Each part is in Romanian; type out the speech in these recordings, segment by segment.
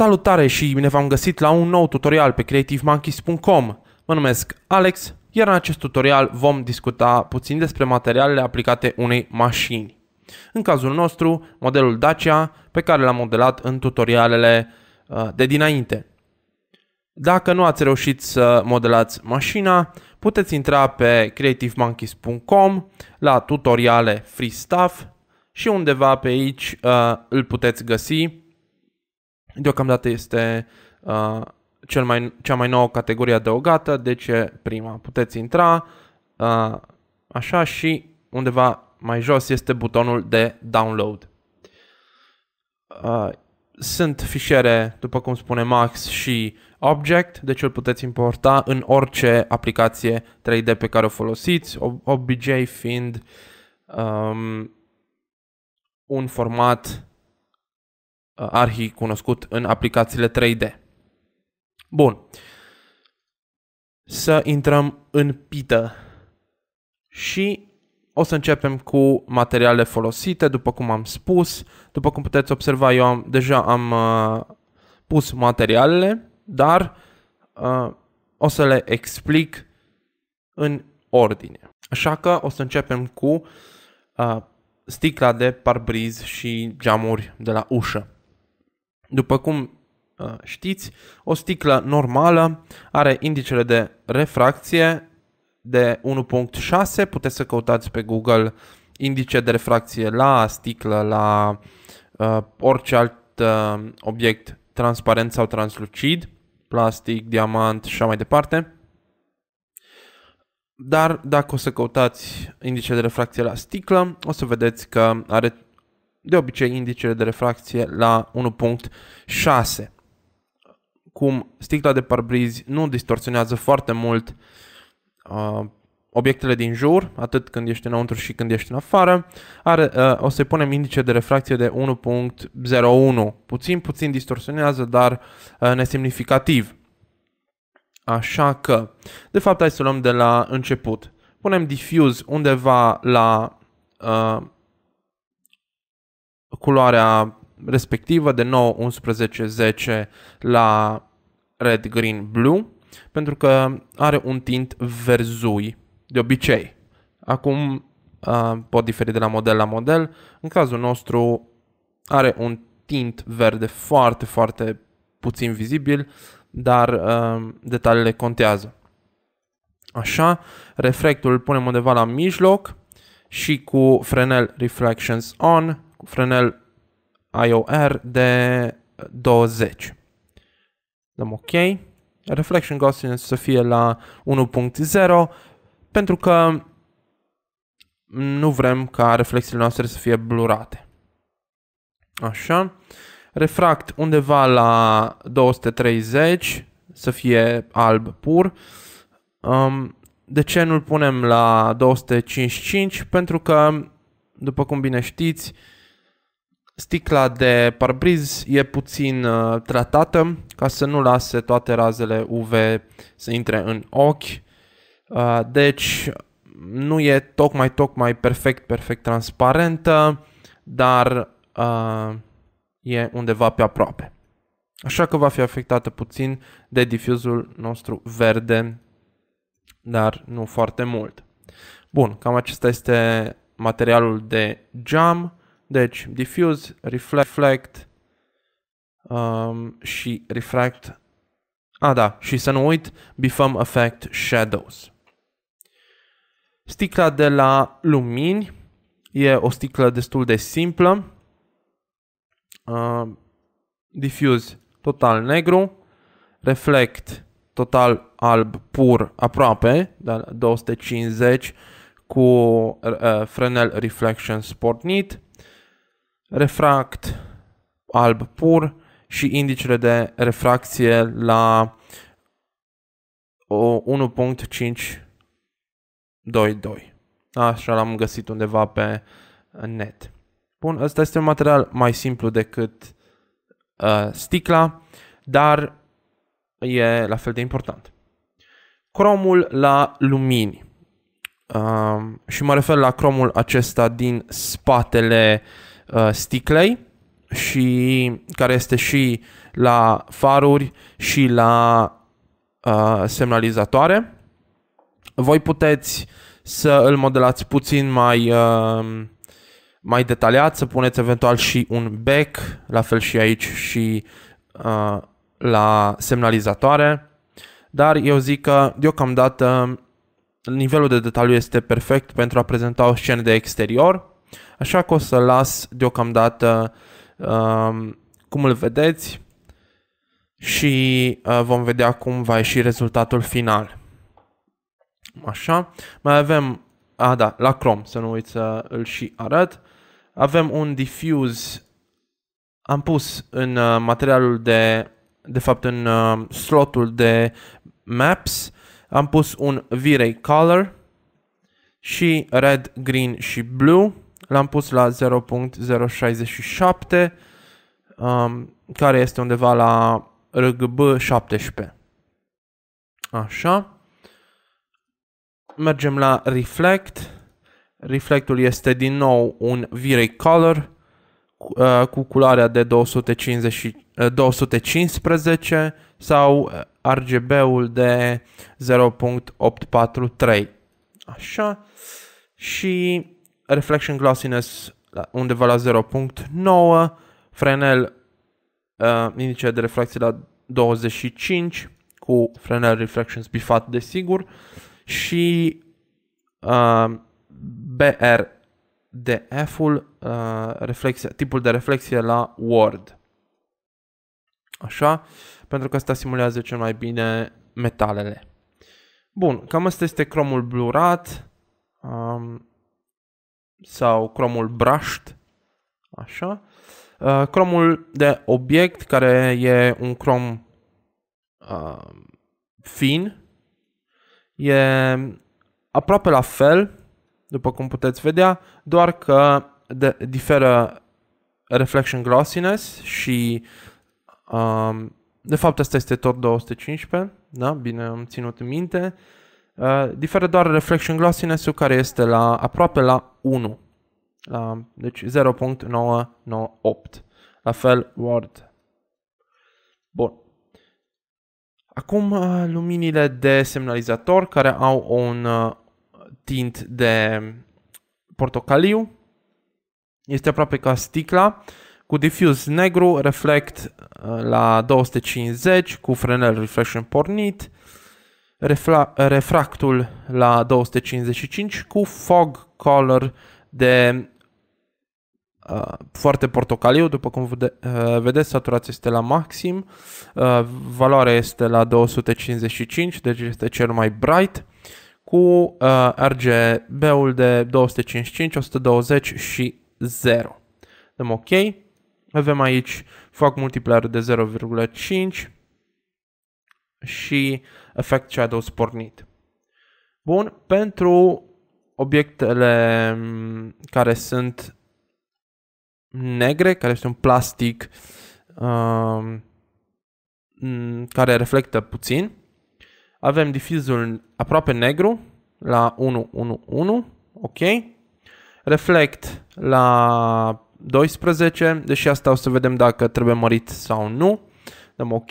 Salutare și bine v-am găsit la un nou tutorial pe creativemonkeys.com. Mă numesc Alex, iar în acest tutorial vom discuta puțin despre materialele aplicate unei mașini. În cazul nostru, modelul Dacia pe care l-am modelat în tutorialele uh, de dinainte. Dacă nu ați reușit să modelați mașina, puteți intra pe creativemonkeys.com la tutoriale free stuff și undeva pe aici uh, îl puteți găsi Deocamdată este uh, cel mai, cea mai nouă categorie adăugată, deci e prima. Puteți intra uh, așa și undeva mai jos este butonul de download. Uh, sunt fișiere, după cum spune Max, și Object, deci îl puteți importa în orice aplicație 3D pe care o folosiți, OBJ fiind um, un format arhi cunoscut în aplicațiile 3D. Bun. Să intrăm în pită și o să începem cu materiale folosite, după cum am spus. După cum puteți observa, eu am, deja am uh, pus materialele, dar uh, o să le explic în ordine. Așa că o să începem cu uh, sticla de parbriz și geamuri de la ușă. După cum uh, știți, o sticlă normală are indicele de refracție de 1.6, puteți să căutați pe Google indice de refracție la sticlă, la uh, orice alt uh, obiect transparent sau translucid, plastic, diamant și așa mai departe. Dar dacă o să căutați indice de refracție la sticlă, o să vedeți că are de obicei indicele de refracție la 1.6. Cum sticla de parbriz nu distorsionează foarte mult uh, obiectele din jur, atât când ești înăuntru și când ești în afară, are, uh, o să-i punem indice de refracție de 1.01. Puțin, puțin distorsionează, dar uh, nesemnificativ. Așa că, de fapt, hai să luăm de la început. Punem diffuse undeva la uh, culoarea respectivă de 9, 11, 10 la red, green, blue, pentru că are un tint verzui de obicei. Acum uh, pot diferi de la model la model. În cazul nostru are un tint verde foarte, foarte puțin vizibil, dar uh, detaliile contează. Așa, reflectul îl punem undeva la mijloc și cu Fresnel Reflections On cu frânel IOR de 20. Dăm OK. Reflection Gaussian să fie la 1.0 pentru că nu vrem ca reflexiile noastre să fie blurate. Așa. Refract undeva la 230 să fie alb pur. Um, de ce nu-l punem la 255? Pentru că, după cum bine știți, uh, Sticla de parbriz e puțin uh, tratată ca să nu lase toate razele UV să intre în ochi. Uh, deci nu e tocmai, tocmai perfect, perfect transparentă, dar uh, e undeva pe aproape. Așa că va fi afectată puțin de difuzul nostru verde, dar nu foarte mult. Bun, cam acesta este materialul de geam. Deci, diffuse, reflect um, și refract. A, da, și să nu uit, bifăm effect shadows. Sticla de la lumini e o sticlă destul de simplă. Uh, diffuse total negru, reflect total alb pur aproape, da, 250 cu uh, Fresnel Reflection Sport Neat refract alb pur și indicele de refracție la 1.522. Așa l-am găsit undeva pe net. Bun, ăsta este un material mai simplu decât uh, sticla, dar e la fel de important. Cromul la lumini. Uh, și mă refer la cromul acesta din spatele uh, Uh, sticlei și care este și la faruri și la uh, semnalizatoare. Voi puteți să îl modelați puțin mai, uh, mai detaliat, să puneți eventual și un bec, la fel și aici și uh, la semnalizatoare. Dar eu zic că deocamdată nivelul de detaliu este perfect pentru a prezenta o scenă de exterior Așa că o să las deocamdată um, cum îl vedeți și uh, vom vedea cum va ieși rezultatul final. Așa, mai avem, a da, la Chrome, să nu uit să îl și arăt. Avem un diffuse, am pus în uh, materialul de, de fapt în uh, slotul de maps, am pus un V-Ray Color și red, green și blue L-am pus la 0.067, um, care este undeva la RGB 17. Așa. Mergem la Reflect. Reflectul este din nou un V-Ray Color uh, cu culoarea de 250, uh, 215 sau RGB-ul de 0.843. Așa. Și Reflection Glossiness undeva la 0.9, Fresnel uh, indice de refracție la 25 cu Fresnel Reflections bifat desigur și uh, BRDF-ul, uh, reflexie, tipul de reflexie la Word. Așa, pentru că asta simulează cel mai bine metalele. Bun, cam asta este cromul blurat. Um, sau cromul brushed, așa. Uh, cromul de obiect, care e un crom uh, fin, e aproape la fel, după cum puteți vedea, doar că de- diferă reflection glossiness și uh, de fapt asta este tot 215, da? Bine am ținut minte. Uh, Uh, diferă doar reflection glossiness-ul care este la aproape la 1. La, deci 0.998. La fel Word. Bun. Acum uh, luminile de semnalizator care au un uh, tint de portocaliu. Este aproape ca sticla cu diffuse negru, reflect la 250, cu frenel reflection pornit, refla, refractul la 255 cu fog color de uh, foarte portocaliu, după cum vede, uh, vedeți, saturația este la maxim, uh, valoarea este la 255, deci este cel mai bright, cu uh, RGB-ul de 255, 120 și 0. Dăm OK. Avem aici fog multiplier de 0,5, și Effect Shadows pornit. Bun, pentru obiectele care sunt negre, care sunt un plastic um, care reflectă puțin, avem difuzul aproape negru la 1, 1, 1, ok, reflect la 12, deși asta o să vedem dacă trebuie mărit sau nu, dăm ok,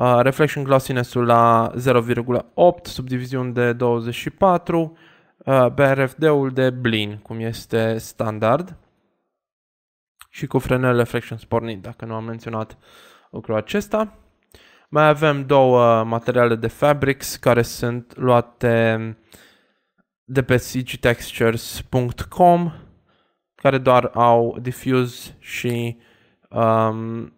Uh, reflection glossiness la 0,8, subdiviziuni de 24, uh, BRFD-ul de blin, cum este standard, și cu frenele reflection pornit, dacă nu am menționat lucrul acesta. Mai avem două materiale de fabrics care sunt luate de pe cgtextures.com care doar au diffuse și um,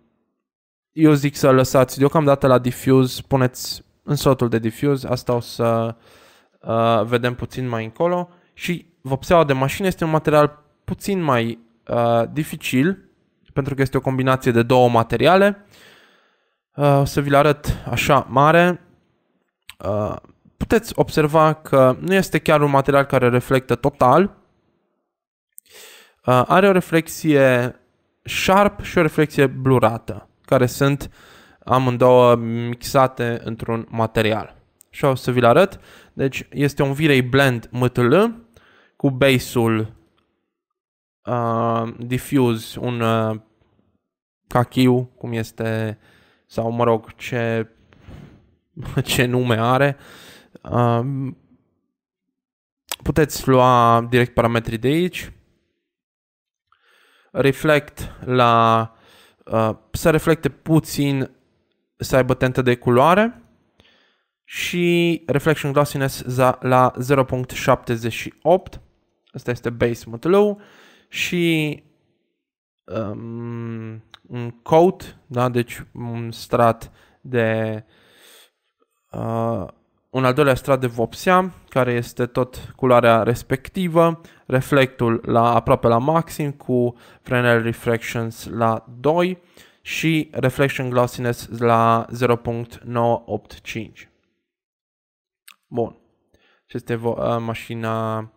eu zic să lăsați deocamdată la diffuse, puneți în sotul de diffuse, asta o să uh, vedem puțin mai încolo și vopseaua de mașină este un material puțin mai uh, dificil pentru că este o combinație de două materiale. Uh, o să vi le arăt așa mare. Uh, puteți observa că nu este chiar un material care reflectă total. Uh, are o reflexie sharp și o reflexie blurată care sunt amândouă mixate într-un material. Și o să vi-l arăt. Deci este un V-Ray Blend MTL cu base-ul uh, diffuse, un uh, cachiu, cum este, sau mă rog, ce, ce nume are. Uh, puteți lua direct parametrii de aici. Reflect la Uh, să reflecte puțin, să aibă tentă de culoare și reflection glossiness la 0.78, asta este base mătlău și um, un coat, da? deci un strat de uh, un al doilea strat de vopsea, care este tot culoarea respectivă, reflectul la aproape la maxim cu Fresnel Refractions la 2 și Reflection Glossiness la 0.985. Bun. Și este vo- uh, mașina, uh,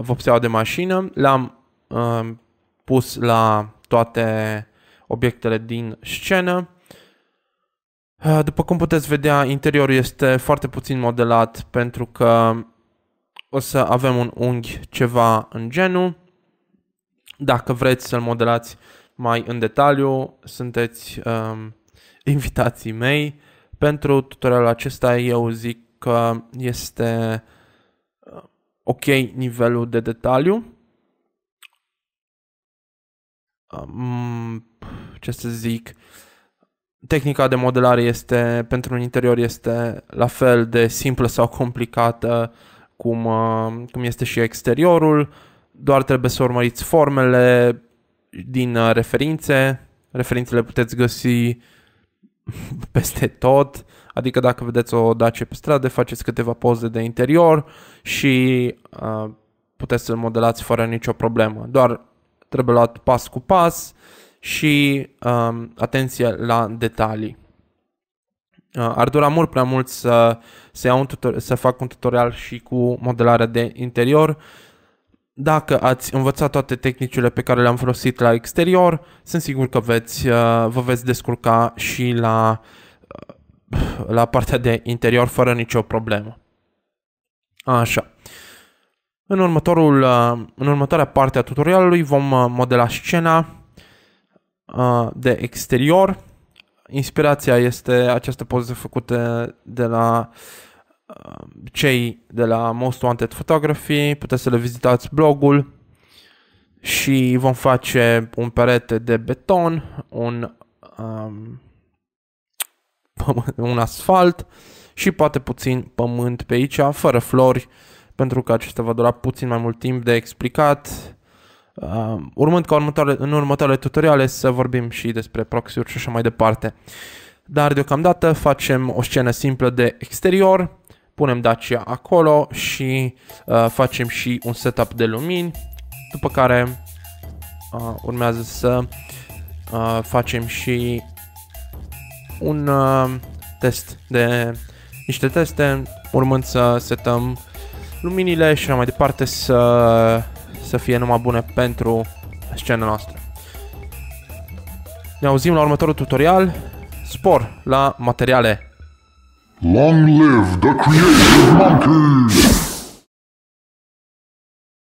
vopseaua de mașină. L-am uh, pus la toate obiectele din scenă Eh, după cum puteți vedea, interiorul este foarte puțin modelat pentru că o să avem un unghi ceva în genul. Dacă vreți să-l modelați mai în detaliu, sunteți um, invitații mei. Pentru tutorialul acesta eu zic că este eh, ok nivelul de detaliu. Um, ce să zic... Uh, tehnica de modelare este, pentru un interior este la fel de simplă sau complicată cum, uh, cum este și exteriorul, doar trebuie să urmăriți formele din uh, referințe, referințele puteți găsi peste tot, adică dacă vedeți o dace pe stradă, faceți câteva poze de interior și uh, puteți să-l modelați fără nicio problemă, doar trebuie luat pas cu pas, uh, și um, atenție la detalii. Uh, ar dura mult prea mult să, să, iau un tutor, să fac un tutorial și cu modelarea de interior. Dacă ați învățat toate tehnicile pe care le-am folosit la exterior, sunt sigur că veți, uh, vă veți descurca și la, uh, la partea de interior fără nicio problemă. Așa. În, următorul, uh, în următoarea parte a tutorialului vom uh, modela scena Ah, de exterior. Inspirația este această poză făcută de la ah, cei de la Most Wanted Photography, puteți să le vizitați blogul și vom face un perete de beton, un, um, un asfalt și poate puțin pământ pe aici, fără flori, pentru că acesta va dura puțin mai mult timp de explicat Uh, urmând ca următoare, în următoarele tutoriale să vorbim și despre proxy-uri și așa mai departe. Dar deocamdată facem o scenă simplă de exterior, punem Dacia acolo și uh, facem și un setup de lumini, după care uh, urmează să uh, facem și un uh, test de niște teste, urmând să setăm luminile și așa mai departe să să fie numai bune pentru scena noastră. Ne auzim la următorul tutorial. Spor la materiale. Long live the creative monkeys!